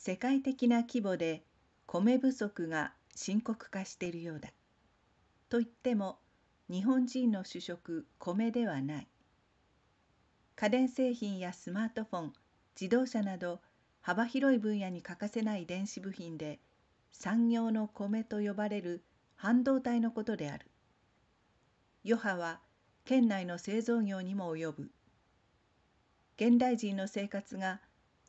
世界的な規模で米不足が深刻化しているようだ。といっても日本人の主食米ではない。家電製品やスマートフォン自動車など幅広い分野に欠かせない電子部品で産業の米と呼ばれる半導体のことである余波は県内の製造業にも及ぶ現代人の生活が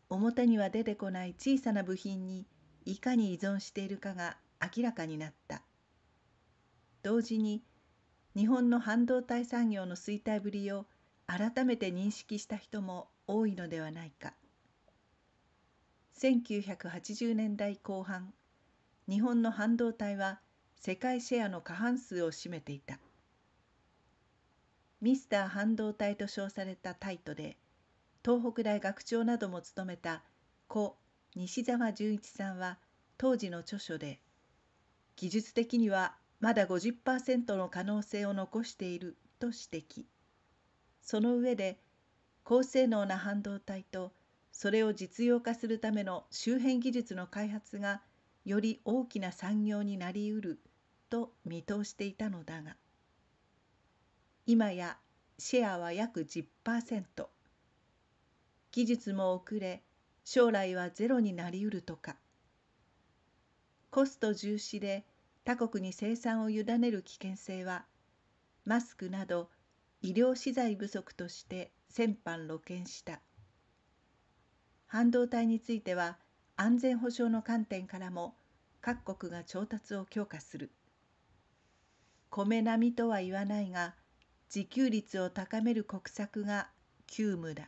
表には出てこない小さな部品にいかに依存しているかが明らかになった同時に日本の半導体産業の衰退ぶりを改めて認識した人も多いのではないか1980年代後半日本の半導体は世界シェアの過半数を占めていたミスター半導体と称されたタイトで東北大学長なども務めた故西澤純一さんは当時の著書で技術的にはまだ50%の可能性を残していると指摘その上で高性能な半導体とそれを実用化するための周辺技術の開発がより大きな産業になりうると見通していたのだが今やシェアは約10%技術も遅れ将来はゼロになりうるとかコスト重視で他国に生産を委ねる危険性はマスクなど医療資材不足として先般露見した半導体については安全保障の観点からも各国が調達を強化する米並みとは言わないが自給率を高める国策が急務だ